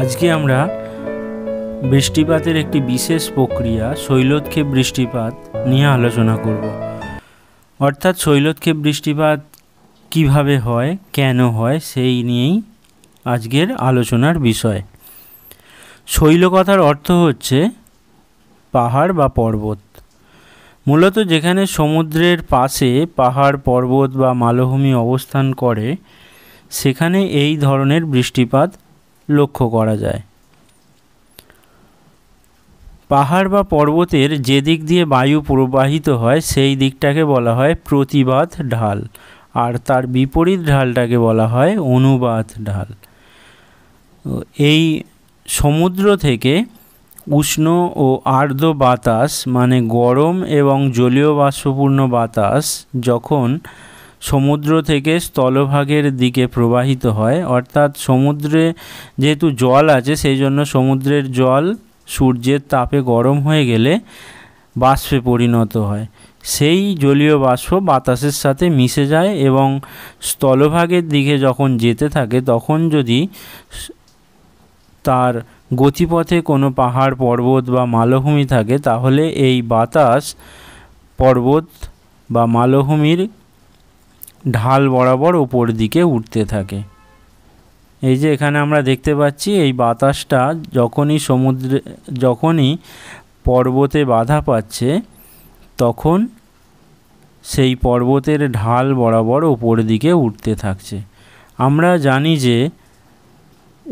আজকে আমরা বৃষ্টিপাতের একটি বিশেষ প্রক্রিয়া শৈলক্ষেপ বৃষ্টিপাত নিয়ে আলোচনা করব অর্থাৎ শৈলক্ষেপ বৃষ্টিপাত কিভাবে হয় কেন হয় সেই নিয়েই আজকের আলোচনার বিষয় শৈলকথার অর্থ হচ্ছে পাহাড় বা পর্বত মূলত যেখানে সমুদ্রের পাশে পাহাড় পর্বত বা মালভূমি অবস্থান করে সেখানে এই ধরনের বৃষ্টিপাত লক্ষ্য করা যায় পাহাড় বা পর্বতের যে দিক দিয়ে বায়ু প্রবাহিত হয় সেই দিকটাকে বলা হয় প্রতিবাদ ঢাল আর তার বিপরীত ঢালটাকে বলা হয় অনুবাদ ঢাল এই সমুদ্র থেকে উষ্ণ ও আর্দ্র বাতাস মানে গরম এবং জলীয় বাষ্পপূর্ণ বাতাস যখন সমুদ্র থেকে স্থলভাগের দিকে প্রবাহিত হয় অর্থাৎ সমুদ্রে যেহেতু জল আছে সেই জন্য সমুদ্রের জল সূর্যের তাপে গরম হয়ে গেলে বাষ্পে পরিণত হয় সেই জলীয় বাষ্প বাতাসের সাথে মিশে যায় এবং স্থলভাগের দিকে যখন যেতে থাকে তখন যদি তার গতিপথে কোনো পাহাড় পর্বত বা মালভূমি থাকে তাহলে এই বাতাস পর্বত বা মালভূমির ঢাল বরাবর ওপর দিকে উঠতে থাকে এই যে এখানে আমরা দেখতে পাচ্ছি এই বাতাসটা যখনই সমুদ্রে যখনই পর্বতে বাধা পাচ্ছে তখন সেই পর্বতের ঢাল বরাবর ওপর দিকে উঠতে থাকছে আমরা জানি যে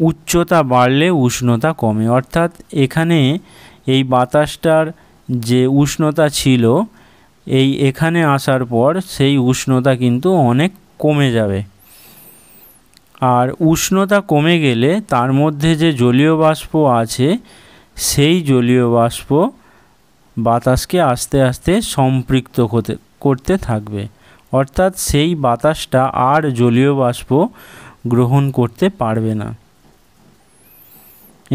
উচ্চতা বাড়লে উষ্ণতা কমে অর্থাৎ এখানে এই বাতাসটার যে উষ্ণতা ছিল এই এখানে আসার পর সেই উষ্ণতা কিন্তু অনেক কমে যাবে আর উষ্ণতা কমে গেলে তার মধ্যে যে জলীয় বাষ্প আছে সেই জলীয় বাষ্প বাতাসকে আস্তে আস্তে সম্পৃক্ত হতে করতে থাকবে অর্থাৎ সেই বাতাসটা আর জলীয় বাষ্প গ্রহণ করতে পারবে না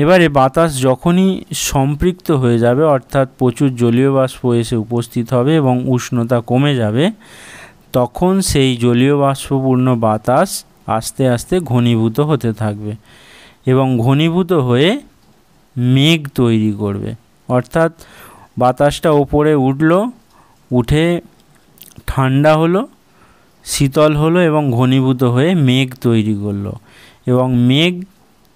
এবারে বাতাস যখনই সম্পৃক্ত হয়ে যাবে অর্থাৎ প্রচুর জলীয় বাষ্প এসে উপস্থিত হবে এবং উষ্ণতা কমে যাবে তখন সেই জলীয় বাষ্পপূর্ণ বাতাস আস্তে আস্তে ঘনীভূত হতে থাকবে এবং ঘনীভূত হয়ে মেঘ তৈরি করবে অর্থাৎ বাতাসটা ওপরে উঠল উঠে ঠান্ডা হলো শীতল হলো এবং ঘনীভূত হয়ে মেঘ তৈরি করলো এবং মেঘ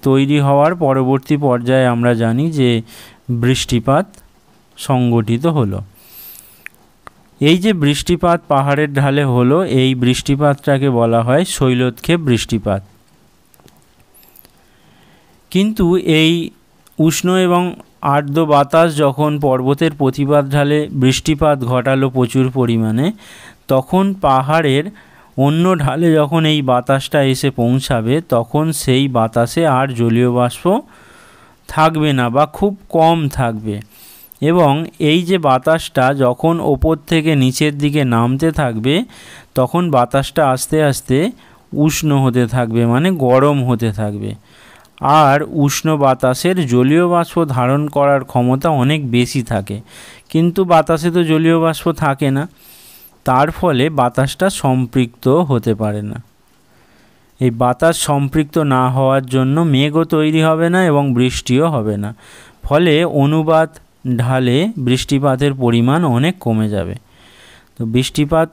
তৈরি হওয়ার পরবর্তী পর্যায়ে আমরা জানি যে বৃষ্টিপাত সংগঠিত হলো এই যে বৃষ্টিপাত পাহাড়ের ঢালে হলো এই বৃষ্টিপাতটাকে বলা হয় শৈলোৎক্ষেপ বৃষ্টিপাত কিন্তু এই উষ্ণ এবং আর্দ্র বাতাস যখন পর্বতের প্রতিপাত ঢালে বৃষ্টিপাত ঘটালো প্রচুর পরিমাণে তখন পাহাড়ের অন্য ঢালে যখন এই বাতাসটা এসে পৌঁছাবে তখন সেই বাতাসে আর জলীয় বাষ্প থাকবে না বা খুব কম থাকবে এবং এই যে বাতাসটা যখন ওপর থেকে নিচের দিকে নামতে থাকবে তখন বাতাসটা আস্তে আস্তে উষ্ণ হতে থাকবে মানে গরম হতে থাকবে আর উষ্ণ বাতাসের জলীয় বাষ্প ধারণ করার ক্ষমতা অনেক বেশি থাকে কিন্তু বাতাসে তো জলীয় বাষ্প থাকে না তার ফলে বাতাসটা সম্পৃক্ত হতে পারে না এই বাতাস সম্পৃক্ত না হওয়ার জন্য মেঘও তৈরি হবে না এবং বৃষ্টিও হবে না ফলে অনুবাদ ঢালে বৃষ্টিপাতের পরিমাণ অনেক কমে যাবে তো বৃষ্টিপাত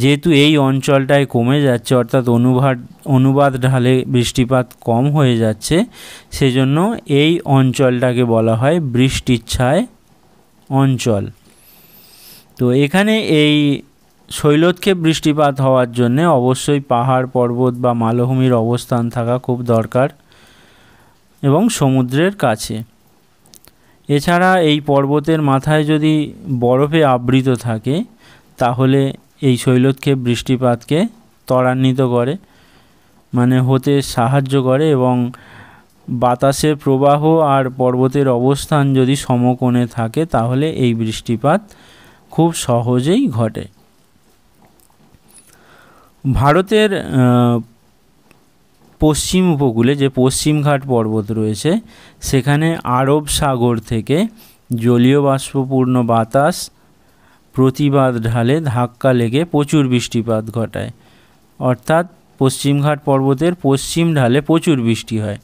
যেহেতু এই অঞ্চলটায় কমে যাচ্ছে অর্থাৎ অনুবাদ অনুবাদ ঢালে বৃষ্টিপাত কম হয়ে যাচ্ছে সেজন্য এই অঞ্চলটাকে বলা হয় বৃষ্টির ছায় অঞ্চল তো এখানে এই শৈলতকে বৃষ্টিপাত হওয়ার জন্য অবশ্যই পাহাড় পর্বত বা মালভূমির অবস্থান থাকা খুব দরকার এবং সমুদ্রের কাছে এছাড়া এই পর্বতের মাথায় যদি বরফে আবৃত থাকে তাহলে এই শৈলতকে বৃষ্টিপাতকে ত্বরান্বিত করে মানে হতে সাহায্য করে এবং বাতাসের প্রবাহ আর পর্বতের অবস্থান যদি সমকোণে থাকে তাহলে এই বৃষ্টিপাত খুব সহজেই ঘটে ভারতের পশ্চিম উপকূলে যে পশ্চিমঘাট পর্বত রয়েছে সেখানে আরব সাগর থেকে জলীয় বাষ্পপূর্ণ বাতাস প্রতিবাদ ঢালে ধাক্কা লেগে প্রচুর বৃষ্টিপাত ঘটায় অর্থাৎ পশ্চিমঘাট পর্বতের পশ্চিম ঢালে প্রচুর বৃষ্টি হয়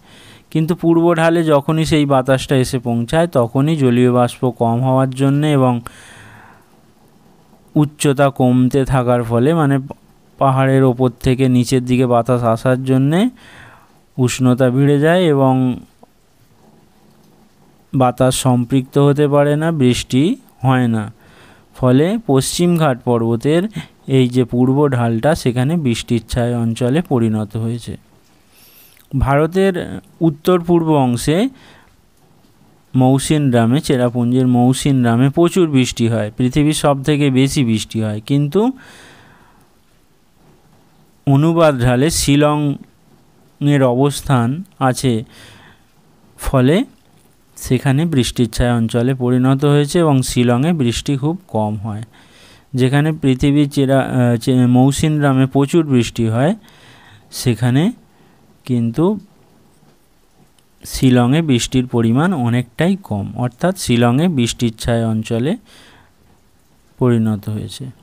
কিন্তু পূর্ব ঢালে যখনই সেই বাতাসটা এসে পৌঁছায় তখনই জলীয় বাষ্প কম হওয়ার জন্যে এবং উচ্চতা কমতে থাকার ফলে মানে পাহাড়ের ওপর থেকে নিচের দিকে বাতাস আসার জন্যে উষ্ণতা বেড়ে যায় এবং বাতাস সম্পৃক্ত হতে পারে না বৃষ্টি হয় না ফলে পশ্চিমঘাট পর্বতের এই যে পূর্ব ঢালটা সেখানে বৃষ্টির ছায় অঞ্চলে পরিণত হয়েছে ভারতের উত্তর পূর্ব অংশে মৌসিন গ্রামে চেরাপুঞ্জের মৌসিন রামে প্রচুর বৃষ্টি হয় পৃথিবীর সব থেকে বেশি বৃষ্টি হয় কিন্তু অনুবাদ ঢালে শিলংয়ের অবস্থান আছে ফলে সেখানে বৃষ্টির ছায়া অঞ্চলে পরিণত হয়েছে এবং শিলংয়ে বৃষ্টি খুব কম হয় যেখানে পৃথিবীর চেরা মৌসিন গ্রামে প্রচুর বৃষ্টি হয় সেখানে কিন্তু শিলংয়ে বৃষ্টির পরিমাণ অনেকটাই কম অর্থাৎ শিলংয়ে বৃষ্টির ছায় অঞ্চলে পরিণত হয়েছে